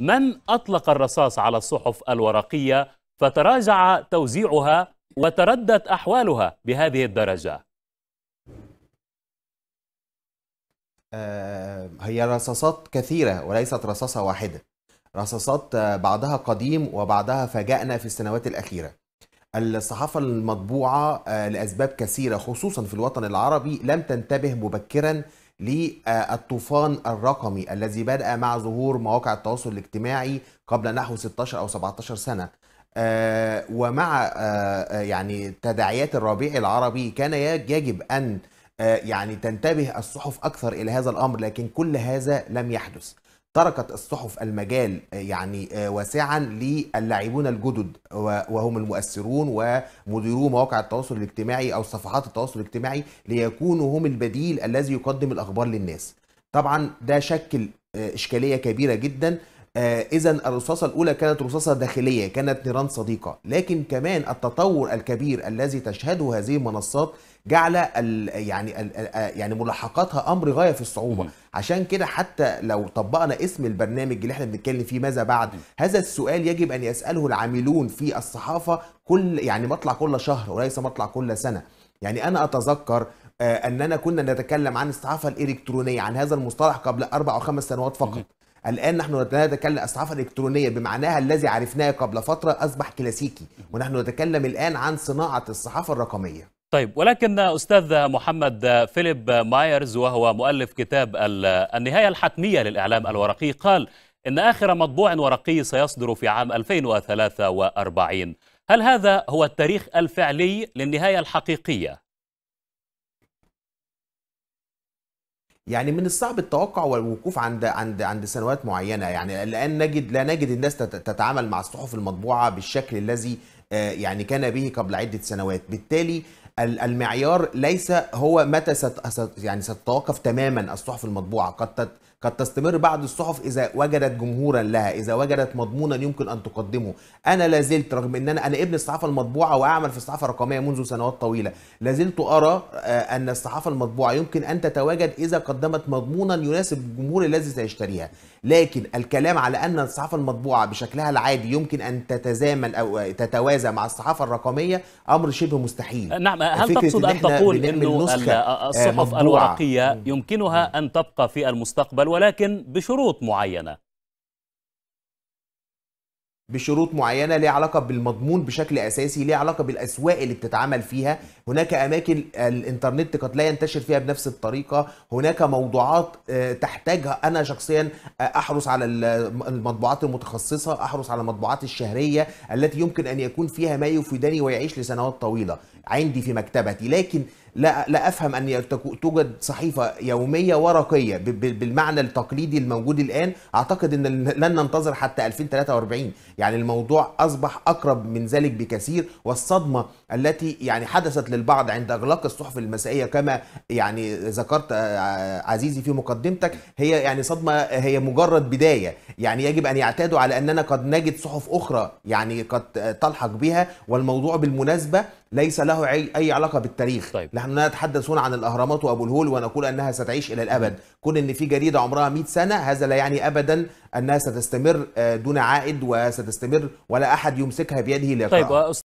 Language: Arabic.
من أطلق الرصاص على الصحف الورقية فتراجع توزيعها وتردت أحوالها بهذه الدرجة؟ آه، هي رصاصات كثيرة وليست رصاصة واحدة رصاصات آه، بعضها قديم وبعضها فاجأنا في السنوات الأخيرة الصحافة المطبوعة آه، لأسباب كثيرة خصوصا في الوطن العربي لم تنتبه مبكرا للطوفان الرقمي الذي بدأ مع ظهور مواقع التواصل الاجتماعي قبل نحو 16 أو 17 سنة آه، ومع آه، آه، يعني تداعيات الربيع العربي كان يجب أن يعني تنتبه الصحف أكثر إلى هذا الأمر لكن كل هذا لم يحدث تركت الصحف المجال آه، يعني آه، واسعا للاعبون الجدد وهم المؤثرون ومديرو مواقع التواصل الاجتماعي او صفحات التواصل الاجتماعي ليكونوا هم البديل الذي يقدم الاخبار للناس طبعا ده شكل آه، اشكاليه كبيره جدا آه، إذا الرصاصة الأولى كانت رصاصة داخلية كانت نيران صديقة لكن كمان التطور الكبير الذي تشهده هذه المنصات جعل الـ يعني الـ آه، يعني ملاحقاتها امر غايه في الصعوبه عشان كده حتى لو طبقنا اسم البرنامج اللي احنا بنتكلم فيه ماذا بعد هذا السؤال يجب ان يساله العاملون في الصحافه كل يعني مطلع كل شهر وليس مطلع كل سنه يعني انا اتذكر آه، اننا كنا نتكلم عن الصحافه الالكترونيه عن هذا المصطلح قبل اربع او خمس سنوات فقط الآن نحن نتكلم الصحافة الإلكترونية بمعناها الذي عرفناه قبل فترة أصبح كلاسيكي ونحن نتكلم الآن عن صناعة الصحافة الرقمية طيب ولكن أستاذ محمد فيليب مايرز وهو مؤلف كتاب النهاية الحتمية للإعلام الورقي قال إن آخر مطبوع ورقي سيصدر في عام 2043 هل هذا هو التاريخ الفعلي للنهاية الحقيقية يعني من الصعب التوقع والوقوف عند عند عند سنوات معينه يعني الان نجد لا نجد الناس تتعامل مع الصحف المطبوعه بالشكل الذي آه، يعني كان به قبل عده سنوات بالتالي المعيار ليس هو متى ست يعني ستتوقف تماما الصحف المطبوعه قد قد تستمر بعض الصحف اذا وجدت جمهورا لها اذا وجدت مضمونا يمكن ان تقدمه انا لازلت رغم ان انا انا ابن الصحافه المطبوعه واعمل في الصحافه الرقميه منذ سنوات طويله لازلت ارى آه، ان الصحافه المطبوعه يمكن ان تتواجد اذا قدمت مضمونا يناسب الجمهور الذي سيشتريها لكن الكلام على ان الصحافه المطبوعه بشكلها العادي يمكن ان تتزامن او تتوازى مع الصحافه الرقميه امر شبه مستحيل أه، نعم هل تقصد ان تقول انه الصحف الورقيه يمكنها ان تبقى في المستقبل ولكن بشروط معينة بشروط معينه ليها علاقه بالمضمون بشكل اساسي ليها علاقه بالاسواق اللي بتتعامل فيها هناك اماكن الانترنت قد لا ينتشر فيها بنفس الطريقه هناك موضوعات آه، تحتاجها انا شخصيا آه، احرص على المطبوعات المتخصصه احرص على المطبوعات الشهريه التي يمكن ان يكون فيها ما يفيدني ويعيش لسنوات طويله عندي في مكتبتي لكن لا لا افهم ان توجد صحيفه يوميه ورقيه بالمعنى التقليدي الموجود الان اعتقد ان لن ننتظر حتى 2043 يعني الموضوع اصبح اقرب من ذلك بكثير والصدمه التي يعني حدثت للبعض عند اغلاق الصحف المسائيه كما يعني ذكرت آه، آه، عزيزي في مقدمتك هي يعني صدمه هي مجرد بدايه يعني يجب ان يعتادوا على اننا قد نجد صحف اخرى يعني قد تلحق بها والموضوع بالمناسبه ليس له اي علاقه بالتاريخ طيب. نحن نتحدث هنا عن الاهرامات وابو الهول ونقول انها ستعيش الى الابد كون ان في جريده عمرها 100 سنه هذا لا يعني ابدا انها ستستمر آه، دون عائد وستستمر ولا احد يمسكها بيده لا طيب